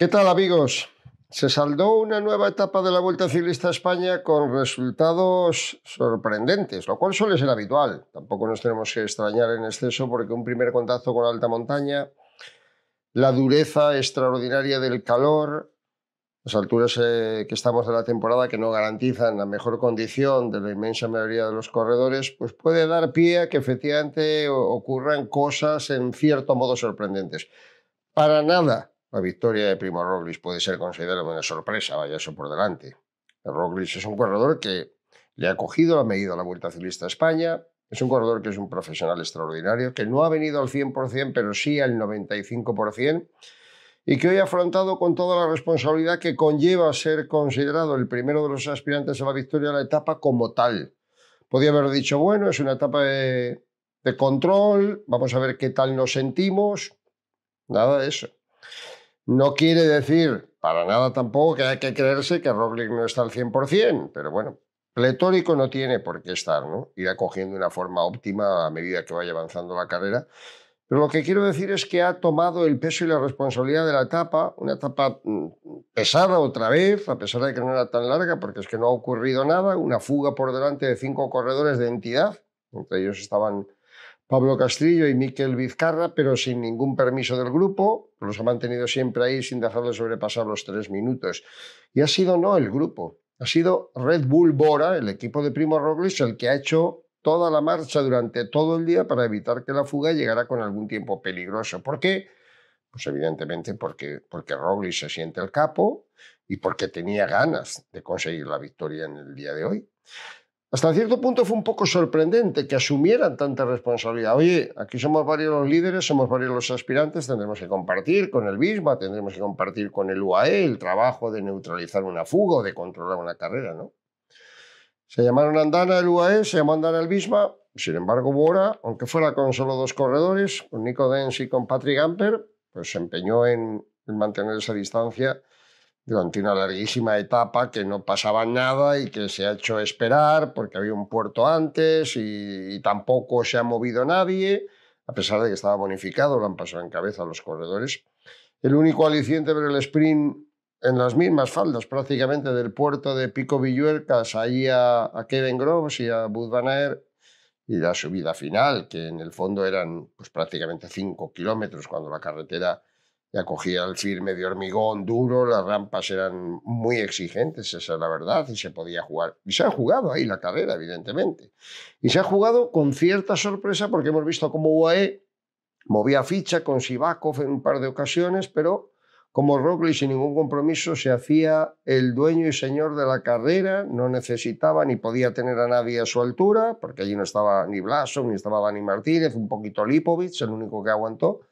¿Qué tal amigos? Se saldó una nueva etapa de la Vuelta Ciclista a España con resultados sorprendentes, lo cual suele ser habitual. Tampoco nos tenemos que extrañar en exceso porque un primer contacto con alta montaña, la dureza extraordinaria del calor, las alturas eh, que estamos de la temporada que no garantizan la mejor condición de la inmensa mayoría de los corredores, pues puede dar pie a que efectivamente ocurran cosas en cierto modo sorprendentes. Para nada la victoria de Primo Roglic puede ser considerada una sorpresa, vaya eso por delante. El Roglic es un corredor que le ha cogido, ha medido la Vuelta Ciclista a España, es un corredor que es un profesional extraordinario, que no ha venido al 100%, pero sí al 95%, y que hoy ha afrontado con toda la responsabilidad que conlleva ser considerado el primero de los aspirantes a la victoria de la etapa como tal. Podía haber dicho, bueno, es una etapa de control, vamos a ver qué tal nos sentimos. Nada de eso. No quiere decir para nada tampoco que hay que creerse que Roglic no está al 100%, pero bueno, pletórico no tiene por qué estar, ¿no? Irá cogiendo una forma óptima a medida que vaya avanzando la carrera. Pero lo que quiero decir es que ha tomado el peso y la responsabilidad de la etapa, una etapa mm, pesada otra vez, a pesar de que no era tan larga, porque es que no ha ocurrido nada, una fuga por delante de cinco corredores de entidad, entre ellos estaban Pablo Castillo y Miquel Vizcarra, pero sin ningún permiso del grupo. Los ha mantenido siempre ahí sin de sobrepasar los tres minutos. Y ha sido no el grupo, ha sido Red Bull Bora, el equipo de Primo Robles, el que ha hecho toda la marcha durante todo el día para evitar que la fuga llegara con algún tiempo peligroso. ¿Por qué? Pues evidentemente porque, porque Robles se siente el capo y porque tenía ganas de conseguir la victoria en el día de hoy. Hasta cierto punto fue un poco sorprendente que asumieran tanta responsabilidad. Oye, aquí somos varios los líderes, somos varios los aspirantes, tendremos que compartir con el BISMA, tendremos que compartir con el UAE el trabajo de neutralizar una fuga o de controlar una carrera, ¿no? Se llamaron Andana el UAE, se llamó Andana el BISMA, sin embargo Bora, aunque fuera con solo dos corredores, con Nico Dens y con Patrick Amper, pues se empeñó en mantener esa distancia durante una larguísima etapa que no pasaba nada y que se ha hecho esperar porque había un puerto antes y, tampoco se ha movido nadie, a pesar de que estaba bonificado, lo han pasado en cabeza los corredores. El único aliciente para el sprint en las mismas faldas prácticamente del puerto de Pico Villuercas, ahí a, Kevin Groves y a Bud y la subida final, que en el fondo eran pues, prácticamente 5 kilómetros cuando la carretera ya cogía el firme de hormigón duro, las rampas eran muy exigentes, esa es la verdad, y se podía jugar. Y se ha jugado ahí la carrera, evidentemente. Y se ha jugado con cierta sorpresa porque hemos visto cómo UAE movía ficha con Sivakov en un par de ocasiones, pero como Rockley sin ningún compromiso se hacía el dueño y señor de la carrera, no necesitaba ni podía tener a nadie a su altura, porque allí no estaba ni Blasov, ni estaba Dani Martínez, un poquito Lipovic, el único que aguantó,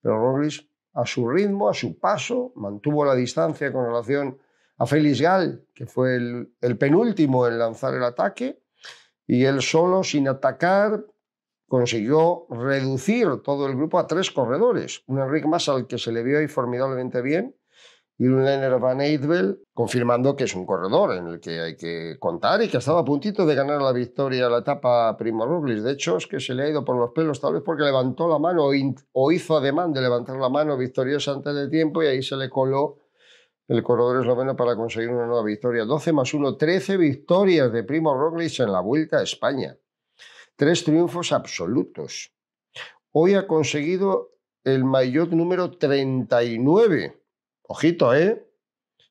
pero Roglic a su ritmo, a su paso, mantuvo la distancia con relación a Félix Gall, que fue el, penúltimo en lanzar el ataque, y él solo, sin atacar, consiguió reducir todo el grupo a tres corredores. Un Enric Massa al que se le vio ahí formidablemente bien, y Lenner Van Eidvel, confirmando que es un corredor en el que hay que contar y que estaba a puntito de ganar la victoria a la etapa Primo Roglic. De hecho, es que se le ha ido por los pelos, tal vez porque levantó la mano o hizo ademán de levantar la mano victoriosa antes del tiempo y ahí se le coló el corredor esloveno para conseguir una nueva victoria. 12 más 1, 13 victorias de Primo Roglic en la Vuelta a España. Tres triunfos absolutos. Hoy ha conseguido el maillot número 39 Ojito, ¿eh?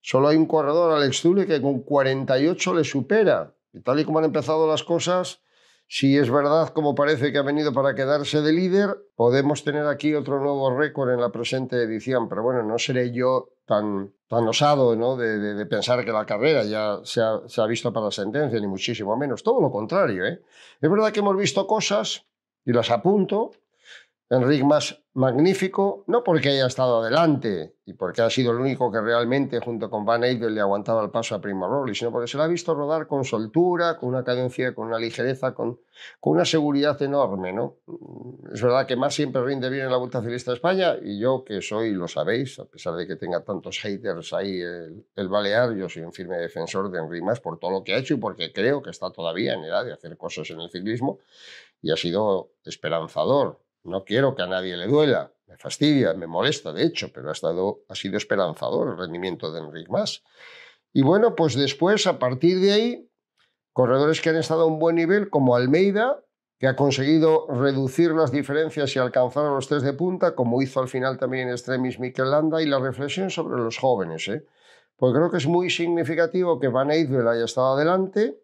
Solo hay un corredor, Alex Zule, que con 48 le supera. Y tal y como han empezado las cosas, si es verdad, como parece que ha venido para quedarse de líder, podemos tener aquí otro nuevo récord en la presente edición. Pero bueno, no seré yo tan, tan osado ¿no? de, pensar que la carrera ya se ha, visto para la sentencia, ni muchísimo menos. Todo lo contrario. ¿eh? Es verdad que hemos visto cosas, y las apunto. en más magnífico, no porque haya estado adelante y porque ha sido el único que realmente, junto con Van Eyde, le aguantaba el paso a Primo Rolli, sino porque se lo ha visto rodar con soltura, con una cadencia, con una ligereza, con, una seguridad enorme. ¿no? Mm, es verdad que más siempre rinde bien en la Vuelta Ciclista España y yo, que soy, lo sabéis, a pesar de que tenga tantos haters ahí el, el Balear, yo soy un firme defensor de Henry Mas por todo lo que ha hecho y porque creo que está todavía en edad de hacer cosas en el ciclismo y ha sido esperanzador no quiero que a nadie le duela, me fastidia, me molesta, de hecho, pero ha, estado, ha sido esperanzador el rendimiento de Enrique más. Y bueno, pues después, a partir de ahí, corredores que han estado a un buen nivel, como Almeida, que ha conseguido reducir las diferencias y alcanzar a los tres de punta, como hizo al final también Extremis Mikel Landa, y la reflexión sobre los jóvenes. ¿eh? Porque creo que es muy significativo que Van Eydel haya estado adelante,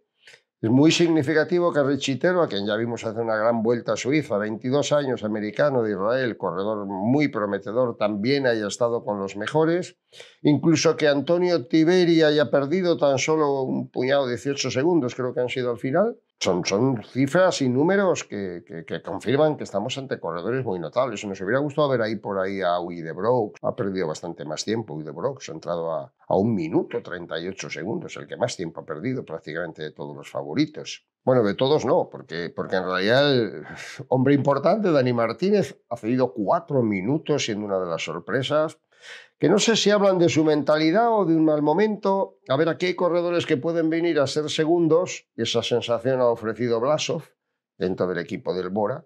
es muy significativo que Richitero, a quien ya vimos hacer una gran vuelta a Suiza, 22 años, americano de Israel, corredor muy prometedor, también haya estado con los mejores. Incluso que Antonio Tiberi haya perdido tan solo un puñado, de 18 segundos creo que han sido al final son, son cifras y números que, confirman que estamos ante corredores muy notables. Nos hubiera gustado ver ahí por ahí a Uy de Brooks. Ha perdido bastante más tiempo Uy de Brooks. Ha entrado a, un minuto 38 segundos, el que más tiempo ha perdido prácticamente de todos los favoritos. Bueno, de todos no, porque, porque en realidad el hombre importante, Dani Martínez, ha cedido cuatro minutos siendo una de las sorpresas que no sé si hablan de su mentalidad o de un mal momento. A ver, aquí hay corredores que pueden venir a ser segundos, y esa sensación ha ofrecido Blasov dentro del equipo del Bora.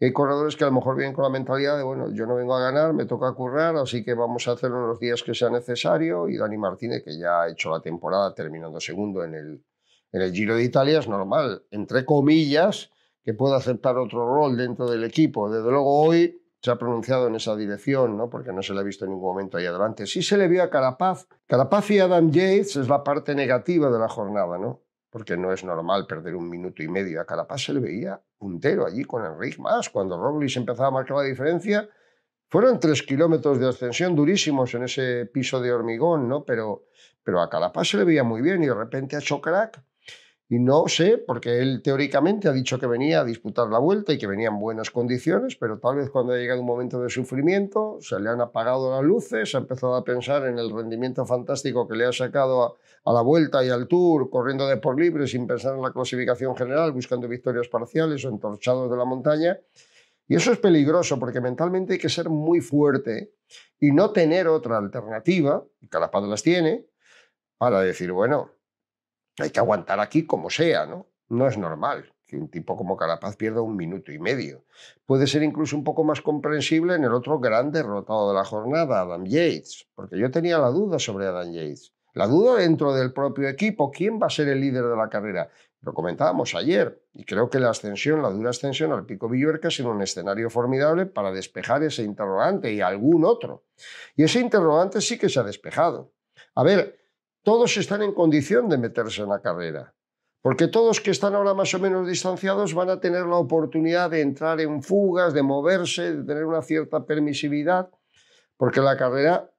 hay corredores que a lo mejor vienen con la mentalidad de, bueno, yo no vengo a ganar, me toca currar, así que vamos a hacerlo en los días que sea necesario. Y Dani Martínez, que ya ha hecho la temporada terminando segundo en el, en el Giro de Italia, es normal, entre comillas, que pueda aceptar otro rol dentro del equipo. Desde luego hoy se ha pronunciado en esa dirección, ¿no? porque no se le ha visto en ningún momento ahí adelante. Sí se le vio a Carapaz. Carapaz y Adam Yates es la parte negativa de la jornada, ¿no? porque no es normal perder un minuto y medio. A Carapaz se le veía puntero allí con Enrique Más, cuando Robles empezaba a marcar la diferencia. Fueron tres kilómetros de ascensión durísimos en ese piso de hormigón, ¿no? pero, pero a Carapaz se le veía muy bien y de repente a hecho y no sé, porque él teóricamente ha dicho que venía a disputar la vuelta y que venía en buenas condiciones, pero tal vez cuando ha llegado un momento de sufrimiento se le han apagado las luces, ha empezado a pensar en el rendimiento fantástico que le ha sacado a, la vuelta y al tour, corriendo de por libre sin pensar en la clasificación general, buscando victorias parciales o entorchados de la montaña. Y eso es peligroso porque mentalmente hay que ser muy fuerte y no tener otra alternativa, y Carapaz las tiene, para decir, bueno, hay que aguantar aquí como sea, ¿no? No es normal que un tipo como Carapaz pierda un minuto y medio. Puede ser incluso un poco más comprensible en el otro gran derrotado de la jornada, Adam Yates, porque yo tenía la duda sobre Adam Yates. La duda dentro del propio equipo, ¿quién va a ser el líder de la carrera? Lo comentábamos ayer, y creo que la ascensión, la dura ascensión al Pico Villuerca es un escenario formidable para despejar ese interrogante y algún otro. Y ese interrogante sí que se ha despejado. A ver, todos están en condición de meterse en la carrera. Porque todos que están ahora más o menos distanciados van a tener la oportunidad de entrar en fugas, de moverse, de tener una cierta permisividad, porque la carrera,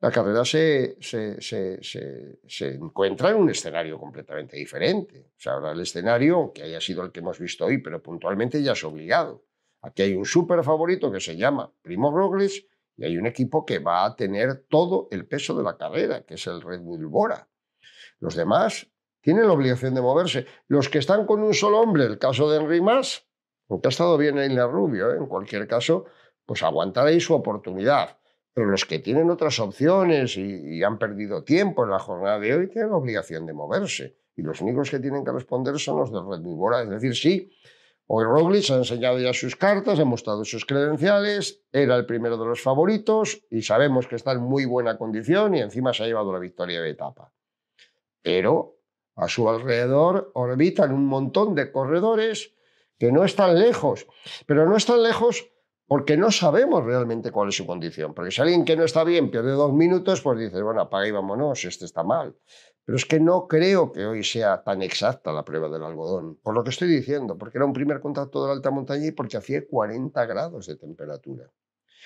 la carrera se, se, encuentra en un escenario completamente diferente. O sea, ahora el escenario, que haya sido el que hemos visto hoy, pero puntualmente ya es obligado. Aquí hay un súper favorito que se llama Primo Roglic y hay un equipo que va a tener todo el peso de la carrera, que es el Red Bull Bora. Los demás tienen la obligación de moverse. Los que están con un solo hombre, el caso de Henry Mas, aunque ha estado bien en la Rubio, ¿eh? en cualquier caso, pues aguantaréis su oportunidad. Pero los que tienen otras opciones y, han perdido tiempo en la jornada de hoy tienen la obligación de moverse. Y los únicos que tienen que responder son los del Red Bull Bora. Es decir, sí, Hoy Roglic ha enseñado ya sus cartas, ha mostrado sus credenciales, era el primero de los favoritos y sabemos que está en muy buena condición y encima se ha llevado la victoria de etapa. Pero a su alrededor orbitan un montón de corredores que no están lejos, pero no están lejos porque no sabemos realmente cuál es su condición. Porque si alguien que no está bien pierde dos minutos, pues dices, bueno, apaga y vámonos, este está mal. Pero es que no creo que hoy sea tan exacta la prueba del algodón, por lo que estoy diciendo, porque era un primer contacto de la alta montaña y porque hacía 40 grados de temperatura.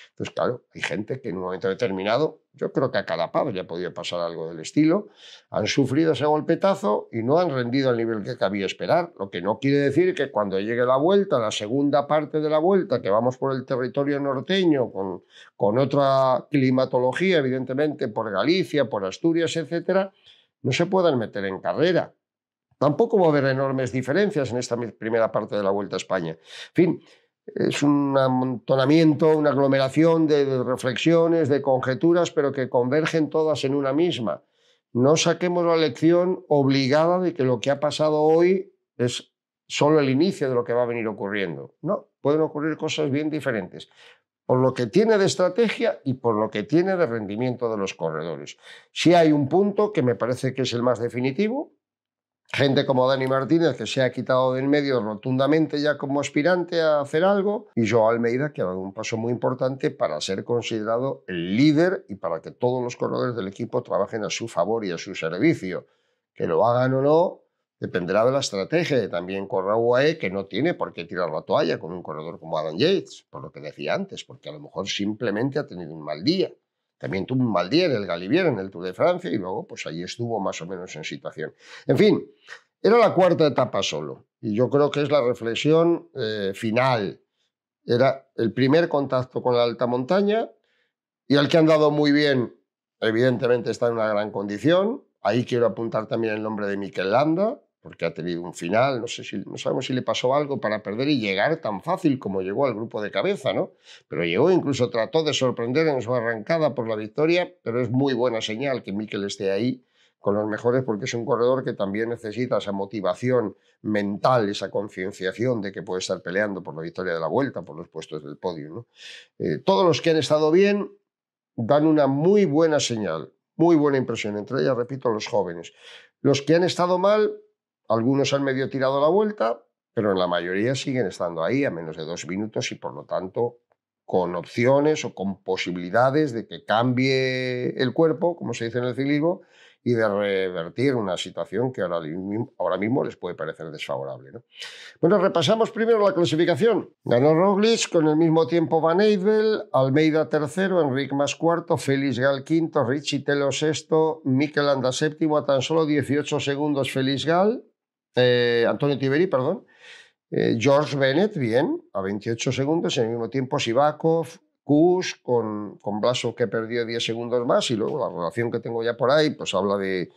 Entonces, claro, hay gente que en un momento determinado, yo creo que a Carapaz ya podía pasar algo del estilo, han sufrido ese golpetazo y no han rendido al nivel que cabía esperar, lo que no quiere decir que cuando llegue la vuelta, la segunda parte de la vuelta, que vamos por el territorio norteño, con, con otra climatología, evidentemente, por Galicia, por Asturias, etcétera, no se puedan meter en carrera. Tampoco va a haber enormes diferencias en esta primera parte de la Vuelta a España. En fin, es un amontonamiento, una aglomeración de reflexiones, de conjeturas, pero que convergen todas en una misma. No saquemos la lección obligada de que lo que ha pasado hoy es solo el inicio de lo que va a venir ocurriendo. No, pueden ocurrir cosas bien diferentes por lo que tiene de estrategia y por lo que tiene de rendimiento de los corredores. Si hay un punto que me parece que es el más definitivo, gente como Dani Martínez que se ha quitado del medio rotundamente ya como aspirante a hacer algo y Joao Almeida que ha dado un paso muy importante para ser considerado el líder y para que todos los corredores del equipo trabajen a su favor y a su servicio. Que lo hagan o no, Dependerá de la estrategia y también corra UAE, que no tiene por qué tirar la toalla con un corredor como Adam Yates, por lo que decía antes, porque a lo mejor simplemente ha tenido un mal día. También tuvo un mal día en el Galibier, en el Tour de Francia, y luego pues allí estuvo más o menos en situación. En fin, era la cuarta etapa solo, y yo creo que es la reflexión eh, final. Era el primer contacto con la alta montaña, y al que han dado muy bien, evidentemente está en una gran condición. Ahí quiero apuntar también el nombre de Miquel Landa, porque ha tenido un final, no, sé si, no sabemos si le pasó algo para perder y llegar tan fácil como llegó al grupo de cabeza, ¿no? Pero llegó, incluso trató de sorprender en su arrancada por la victoria, pero es muy buena señal que Mikel esté ahí con los mejores porque es un corredor que también necesita esa motivación mental, esa concienciación de que puede estar peleando por la victoria de la vuelta, por los puestos del podio. ¿no? Eh, todos los que han estado bien dan una muy buena señal, muy buena impresión, entre ellas, repito, los jóvenes. Los que han estado mal algunos han medio tirado la vuelta, pero en la mayoría siguen estando ahí a menos de dos minutos y por lo tanto con opciones o con posibilidades de que cambie el cuerpo, como se dice en el ciclismo, y de revertir una situación que ahora, ahora mismo les puede parecer desfavorable. ¿no? Bueno, repasamos primero la clasificación. Ganó Roglic, con el mismo tiempo Van Eybel, Almeida tercero, Enrique más cuarto, Félix Gal quinto, Richie Telo sexto, Mikel Anda séptimo, a tan solo 18 segundos Félix Gal, eh, Antonio Tiberi, perdón. Eh, George Bennett, bien, a 28 segundos. En el mismo tiempo, Sivakov, Kush con, con que perdió 10 segundos más. Y luego la relación que tengo ya por ahí, pues habla de,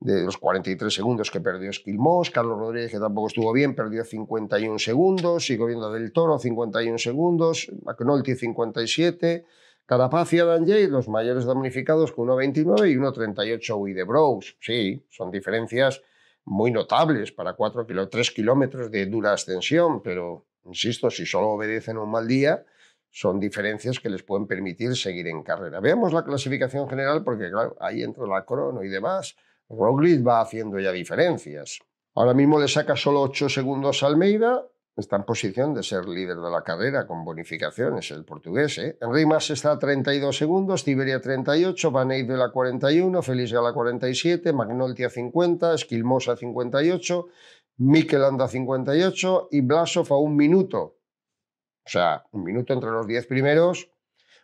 los 43 segundos que perdió Skilmos, Carlos Rodríguez, que tampoco estuvo bien, perdió 51 segundos, sigo viendo a Del Toro, 51 segundos, McNulty, 57, Carapaz y los mayores damnificados con 1.29 y 1.38 y de Bros. Sí, son diferencias muy notables para cuatro kilo, 3 kilómetros de dura ascensión, pero insisto, si solo obedecen un mal día, son diferencias que les pueden permitir seguir en carrera. Veamos la clasificación general porque, claro, ahí entra la crono y demás. Roglic va haciendo ya diferencias. Ahora mismo le saca solo 8 segundos a Almeida, está en posición de ser líder de la carrera con bonificaciones, el portugués. En ¿eh? rimas está a 32 segundos, Tiberia 38, Van de a 41, Feliz Gala 47, Magnolti a 50, Esquilmosa a 58, Mikel anda a 58 y Blasov a un minuto. O sea, un minuto entre los 10 primeros,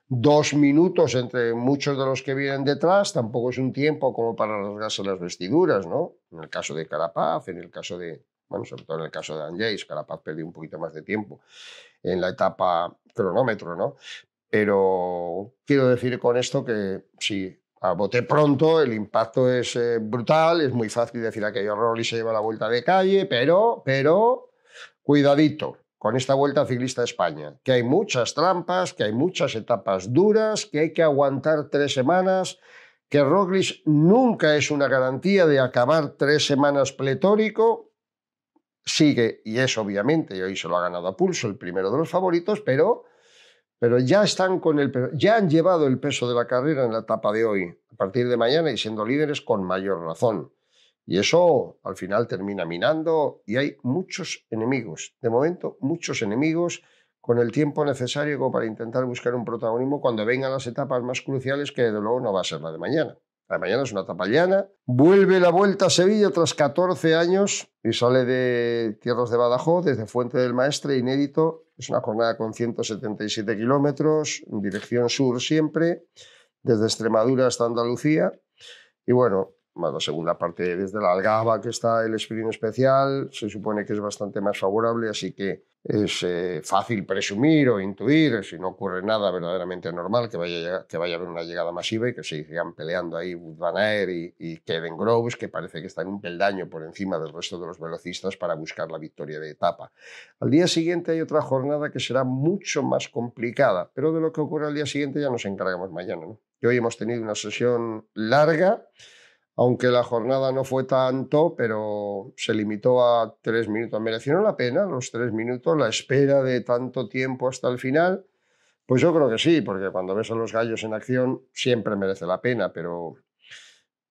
dos minutos entre muchos de los que vienen detrás, tampoco es un tiempo como para rasgarse las vestiduras, ¿no? En el caso de Carapaz, en el caso de, bueno, sobre todo en el caso de a la paz perdió un poquito más de tiempo en la etapa cronómetro, ¿no? Pero quiero decir con esto que si a bote pronto el impacto es eh, brutal, es muy fácil decir aquello, Roglic se lleva la vuelta de calle, pero, pero, cuidadito con esta vuelta ciclista de España, que hay muchas trampas, que hay muchas etapas duras, que hay que aguantar tres semanas, que Roglic nunca es una garantía de acabar tres semanas pletórico, sigue, y es obviamente, y hoy se lo ha ganado a pulso, el primero de los favoritos, pero, pero ya están con el ya han llevado el peso de la carrera en la etapa de hoy, a partir de mañana, y siendo líderes con mayor razón. Y eso al final termina minando y hay muchos enemigos, de momento muchos enemigos con el tiempo necesario para intentar buscar un protagonismo cuando vengan las etapas más cruciales que de luego no va a ser la de mañana. La mañana es una etapa Vuelve la vuelta a Sevilla tras 14 años y sale de Tierras de Badajoz, desde Fuente del Maestre, inédito. Es una jornada con 177 kilómetros, en dirección sur siempre, desde Extremadura hasta Andalucía. Y bueno, más la segunda parte desde la Algaba, que está el sprint especial, se supone que es bastante más favorable, así que es eh, fácil presumir o intuir, si no ocurre nada verdaderamente normal, que vaya, que vaya a haber una llegada masiva y que se sigan peleando ahí Van y, Kevin Groves, que parece que están un peldaño por encima del resto de los velocistas para buscar la victoria de etapa. Al día siguiente hay otra jornada que será mucho más complicada, pero de lo que ocurre al día siguiente ya nos encargamos mañana. Y hoy hemos tenido una sesión larga aunque la jornada no fue tanto, pero se limitó a tres minutos. Merecieron la pena los tres minutos, la espera de tanto tiempo hasta el final. Pues yo creo que sí, porque cuando ves a los gallos en acción siempre merece la pena, pero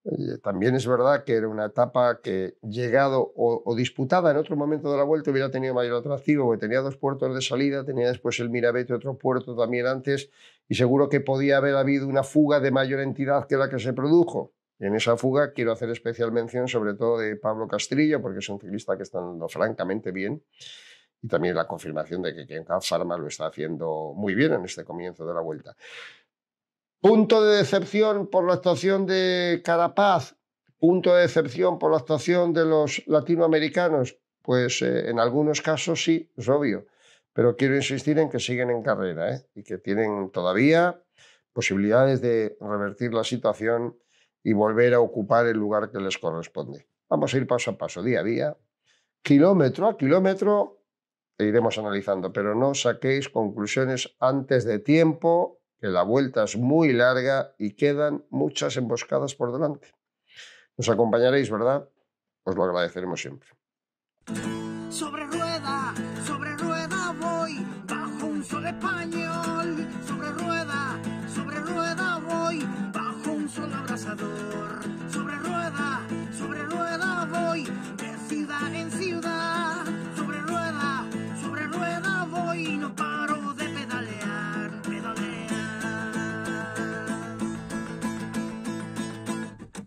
eh, también es verdad que era una etapa que, llegado o, disputada en otro momento de la vuelta, hubiera tenido mayor atractivo, porque tenía dos puertos de salida, tenía después el Mirabete, otro puerto también antes, y seguro que podía haber habido una fuga de mayor entidad que la que se produjo en esa fuga quiero hacer especial mención sobre todo de Pablo Castrillo, porque es un ciclista que está andando francamente bien. Y también la confirmación de que Kenka Pharma lo está haciendo muy bien en este comienzo de la vuelta. Punto de decepción por la actuación de Carapaz. Punto de decepción por la actuación de los latinoamericanos. Pues eh, en algunos casos sí, es obvio. Pero quiero insistir en que siguen en carrera ¿eh? y que tienen todavía posibilidades de revertir la situación y volver a ocupar el lugar que les corresponde. Vamos a ir paso a paso, día a día, kilómetro a kilómetro, e iremos analizando, pero no saquéis conclusiones antes de tiempo, que la vuelta es muy larga y quedan muchas emboscadas por delante. Nos acompañaréis, ¿verdad? Os lo agradeceremos siempre. travel.